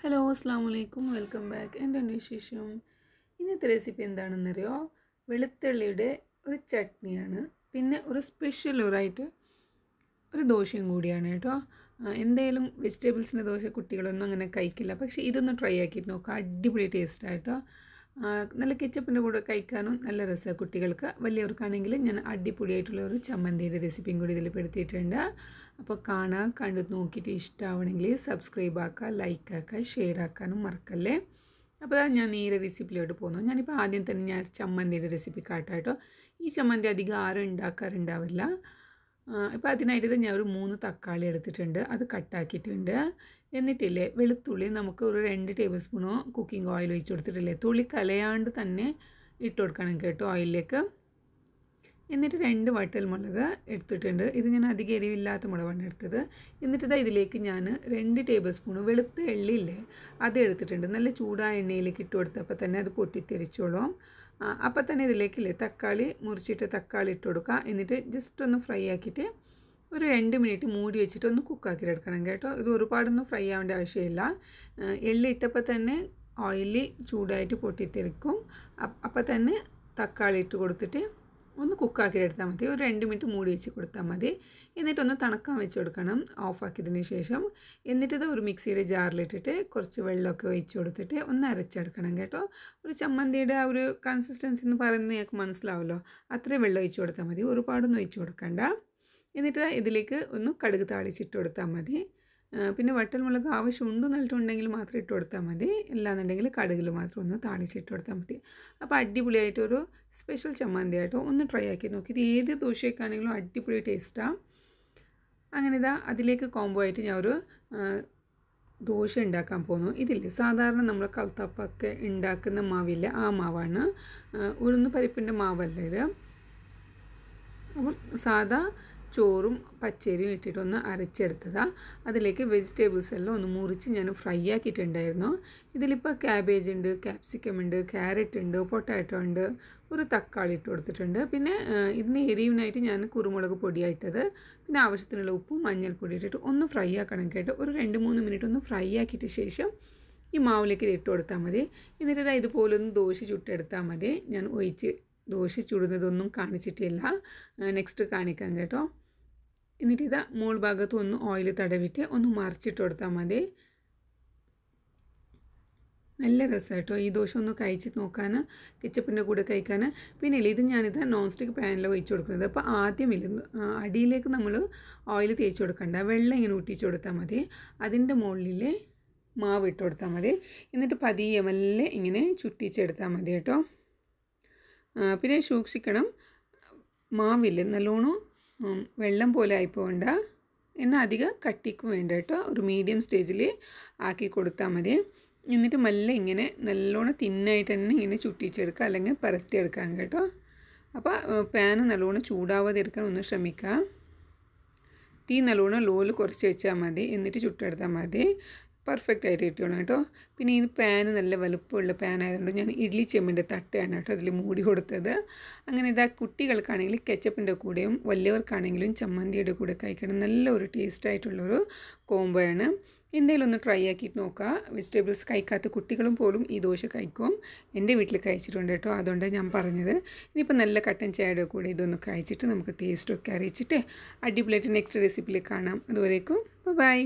hello അസ്സാം വലൈക്കും welcome back എൻ്റെ വിശേഷം ഇന്നത്തെ റെസിപ്പി എന്താണെന്നറിയോ വെളുത്തുള്ളിയുടെ ഒരു ചട്നിയാണ് പിന്നെ ഒരു സ്പെഷ്യൽ ഒരായിട്ട് ഒരു ദോശയും കൂടിയാണ് കേട്ടോ എന്തായാലും വെജിറ്റബിൾസിൻ്റെ ദോശ കുട്ടികളൊന്നും അങ്ങനെ കഴിക്കില്ല പക്ഷേ ഇതൊന്ന് ട്രൈ ആക്കി നോക്കാം അടിപൊളി ടേസ്റ്റായിട്ടോ നല്ല കെച്ചപ്പിൻ്റെ കൂടെ കഴിക്കാനും നല്ല രസമാണ് കുട്ടികൾക്ക് വലിയവർക്കാണെങ്കിൽ ഞാൻ അടിപൊളിയായിട്ടുള്ള ഒരു ചമ്മന്തിയുടെ റെസിപ്പിയും കൂടി ഇതിൽ പെടുത്തിയിട്ടുണ്ട് അപ്പോൾ കാണാൻ കണ്ടു നോക്കിയിട്ട് ഇഷ്ടമാവണമെങ്കിൽ സബ്സ്ക്രൈബ് ആക്കുക ലൈക്ക് ആക്കുക ഷെയർ ആക്കാനും മറക്കല്ലേ അപ്പോൾ ഞാൻ നേരെ റെസിപ്പിയിലോട്ട് പോകുന്നു ഞാനിപ്പോൾ ആദ്യം തന്നെ ഞാൻ ചമ്മന്തിയുടെ റെസിപ്പി കാട്ടാട്ടോ ഈ ചമ്മന്തി അധികം ആരും ഉണ്ടാക്കാറുണ്ടാവില്ല ഇപ്പോൾ അതിനായിട്ട് ഞാൻ ഒരു മൂന്ന് തക്കാളി എടുത്തിട്ടുണ്ട് അത് കട്ടാക്കിയിട്ടുണ്ട് എന്നിട്ടില്ലേ വെളുത്തുള്ളി നമുക്ക് ഒരു രണ്ട് ടേബിൾ സ്പൂണോ കുക്കിംഗ് ഓയിൽ ഒഴിച്ച് കൊടുത്തിട്ടില്ലേ തുള്ളി കലയാണ്ട് തന്നെ ഇട്ട് കൊടുക്കണം കേട്ടോ ഓയിലിലേക്ക് എന്നിട്ട് രണ്ട് വട്ടൽ മുളക് എടുത്തിട്ടുണ്ട് ഇത് ഞാൻ അധികം എരിവില്ലാത്ത മുളകാണ് എടുത്തത് എന്നിട്ട് ഇതാ ഇതിലേക്ക് ഞാൻ രണ്ട് ടേബിൾ സ്പൂൺ വെളുത്ത എള്ളിയില്ലേ അത് എടുത്തിട്ടുണ്ട് നല്ല ചൂടായ എണ്ണയിലേക്ക് ഇട്ട് കൊടുത്തപ്പോൾ തന്നെ അത് പൊട്ടിത്തെറിച്ചോളും അപ്പോൾ തന്നെ ഇതിലേക്കില്ലേ തക്കാളി മുറിച്ചിട്ട് തക്കാളി ഇട്ട് കൊടുക്കുക എന്നിട്ട് ജസ്റ്റ് ഒന്ന് ഫ്രൈ ആക്കിയിട്ട് ഒരു രണ്ട് മിനിറ്റ് മൂടി വെച്ചിട്ട് ഒന്ന് കുക്കാക്കി എടുക്കണം കേട്ടോ ഇത് ഒരുപാടൊന്നും ഫ്രൈ ആവേണ്ട ആവശ്യമില്ല എള്ളി ഇട്ടപ്പോൾ തന്നെ ഓയിലി ചൂടായിട്ട് പൊട്ടിത്തെറിക്കും അപ്പോൾ തന്നെ തക്കാളി ഇട്ട് കൊടുത്തിട്ട് ഒന്ന് കുക്കാക്കി എടുത്താൽ മതി ഒരു രണ്ട് മിനിറ്റ് മൂടി വെച്ച് കൊടുത്താൽ മതി എന്നിട്ടൊന്ന് തണക്കാൻ വെച്ച് കൊടുക്കണം ഓഫാക്കിയതിന് ശേഷം എന്നിട്ടത് ഒരു മിക്സിയുടെ ജാറിലിട്ടിട്ട് കുറച്ച് വെള്ളമൊക്കെ ഒഴിച്ച് കൊടുത്തിട്ട് ഒന്ന് അരച്ചെടുക്കണം കേട്ടോ ഒരു ചമ്മന്തിയുടെ ആ ഒരു കൺസിസ്റ്റൻസി എന്ന് പറയുന്നത് ഞങ്ങൾക്ക് മനസ്സിലാവല്ലോ അത്രയും വെള്ളം ഒഴിച്ച് കൊടുത്താൽ മതി ഒരുപാടൊന്നും ഒഴിച്ച് കൊടുക്കണ്ട എന്നിട്ട് ഇതിലേക്ക് ഒന്ന് കടുക് താളിച്ചിട്ട് കൊടുത്താൽ മതി പിന്നെ വട്ടൽമുളക് എന്നിട്ടുണ്ടെങ്കിൽ മാത്രം ഇട്ട് കൊടുത്താൽ മതി ഇല്ലാന്നുണ്ടെങ്കിൽ കടുകിൽ മാത്രം ഒന്ന് താളിച്ചിട്ട് കൊടുത്താൽ മതി അപ്പോൾ അടിപൊളിയായിട്ടൊരു സ്പെഷ്യൽ ചമ്മന്തി ആയിട്ടോ ഒന്ന് ട്രൈ ആക്കി നോക്കി ഇത് ഏത് ദോശയൊക്കെയാണെങ്കിലും അടിപൊളി ടേസ്റ്റാണ് അങ്ങനെ ഇതാ അതിലേക്ക് കോംബോ ആയിട്ട് ഞാൻ ഒരു ദോശ ഉണ്ടാക്കാൻ പോകുന്നു ഇതില്ലേ സാധാരണ നമ്മൾ കൽത്തപ്പൊക്കെ ഉണ്ടാക്കുന്ന മാവില്ല ആ മാവാണ് ഉഴുന്ന് പരിപ്പിൻ്റെ മാവല്ല ഇത് അപ്പം സാധാ ചോറും പച്ചരിയും ഇട്ടിട്ടൊന്ന് അരച്ചെടുത്തതാണ് അതിലേക്ക് വെജിറ്റബിൾസ് എല്ലാം ഒന്ന് മുറിച്ച് ഞാൻ ഫ്രൈ ആക്കിയിട്ടുണ്ടായിരുന്നു ഇതിലിപ്പോൾ ക്യാബേജ് ഉണ്ട് ക്യാപ്സിക്കം ഉണ്ട് ക്യാരറ്റ് ഉണ്ട് പൊട്ടാറ്റോ ഉണ്ട് ഒരു തക്കാളി ഇട്ട് കൊടുത്തിട്ടുണ്ട് പിന്നെ ഇതിന് എരിവിനായിട്ട് ഞാൻ കുരുമുളക് പൊടിയായിട്ടത് പിന്നെ ആവശ്യത്തിനുള്ള ഉപ്പും മഞ്ഞൾപ്പൊടി ഇട്ടിട്ട് ഒന്ന് ഫ്രൈ ആക്കണം കേട്ടോ ഒരു രണ്ട് മൂന്ന് മിനിറ്റ് ഒന്ന് ഫ്രൈ ആക്കിയിട്ട് ശേഷം ഈ മാവിലേക്ക് ഇത് ഇട്ട് കൊടുത്താൽ മതി എന്നിട്ട് ഇതാ ഇതുപോലെ ഒന്ന് ദോശ ചുട്ടെടുത്താൽ മതി ഞാൻ ഒഴിച്ച് ദോശ ചുടുന്നതൊന്നും കാണിച്ചിട്ടില്ല നെക്സ്റ്റ് കാണിക്കാം കേട്ടോ എന്നിട്ട് ഇതാ മുകൾ ഭാഗത്ത് ഒന്ന് ഓയിൽ തടവിട്ട് ഒന്ന് മറിച്ചിട്ട് കൊടുത്താൽ മതി നല്ല രസമായിട്ടോ ഈ ദോശ ഒന്ന് കഴിച്ച് നോക്കാൻ കിച്ചപ്പിൻ്റെ കൂടെ കഴിക്കാൻ പിന്നെ ഇത് ഞാനിത് നോൺ സ്റ്റിക്ക് പാനിൽ ഒഴിച്ച് കൊടുക്കുന്നത് അപ്പോൾ ആദ്യം ഇല്ല അടിയിലേക്ക് നമ്മൾ ഓയിൽ തേച്ച് കൊടുക്കണ്ട വെള്ളം ഇങ്ങനെ ഊട്ടിച്ച് കൊടുത്താൽ മതി അതിൻ്റെ മുകളിൽ മാവ് ഇട്ട് കൊടുത്താൽ മതി എന്നിട്ട് പതിയെ മെല്ലെ ഇങ്ങനെ ചുറ്റിച്ചെടുത്താൽ മതി കേട്ടോ പിന്നെ സൂക്ഷിക്കണം മാവില്ല നല്ലോണം വെള്ളം പോലെ ആയിപ്പോണ്ട എന്നാൽ അധികം കട്ടിക്ക് വേണ്ട കേട്ടോ ഒരു മീഡിയം സ്റ്റേജിൽ ആക്കി കൊടുത്താൽ മതി എന്നിട്ട് മെല്ലെ ഇങ്ങനെ നല്ലോണം തിന്നായിട്ട് തന്നെ ഇങ്ങനെ ചുട്ടിച്ചെടുക്കുക അല്ലെങ്കിൽ എടുക്കാൻ കേട്ടോ അപ്പോൾ പാൻ നല്ലോണം ചൂടാവാതെ എടുക്കാൻ ഒന്ന് ശ്രമിക്കുക തീ നല്ലോണം ലോയിൽ കുറച്ച് വെച്ചാൽ മതി എന്നിട്ട് ചുട്ടെടുത്താൽ മതി പെർഫെക്റ്റ് ആയിട്ട് കിട്ടിയോണം കേട്ടോ പിന്നെ ഈ പാന് നല്ല വലുപ്പമുള്ള പാൻ ആയതുകൊണ്ട് ഞാൻ ഇഡ്ഡലി ചെമ്മിൻ്റെ തട്ടയാണ് കേട്ടോ അതിൽ മൂടി കൊടുത്തത് അങ്ങനെ ഇതാ കുട്ടികൾക്കാണെങ്കിൽ കെച്ചപ്പിൻ്റെ കൂടെയും വലിയവർക്കാണെങ്കിലും ചമ്മന്തിയുടെ കൂടെ കഴിക്കണം നല്ല ഒരു ടേസ്റ്റായിട്ടുള്ളൊരു കോംബോയാണ് എന്തെങ്കിലും ഒന്ന് ട്രൈ ആക്കിയിട്ട് നോക്കുക വെജിറ്റബിൾസ് കഴിക്കാത്ത കുട്ടികളും പോലും ഈ ദോശ കഴിക്കും എൻ്റെ വീട്ടിൽ കഴിച്ചിട്ടുണ്ട് കേട്ടോ അതുകൊണ്ട് ഞാൻ പറഞ്ഞത് ഇനിയിപ്പോൾ നല്ല കട്ടൻ ചായയുടെ കൂടെ ഇതൊന്ന് കഴിച്ചിട്ട് നമുക്ക് ടേസ്റ്റൊക്കെ അറിയിച്ചിട്ട് അടിപൊളിയായിട്ട് നെക്സ്റ്റ് റെസിപ്പിയിൽ കാണാം അതുവരേക്കും ബൈ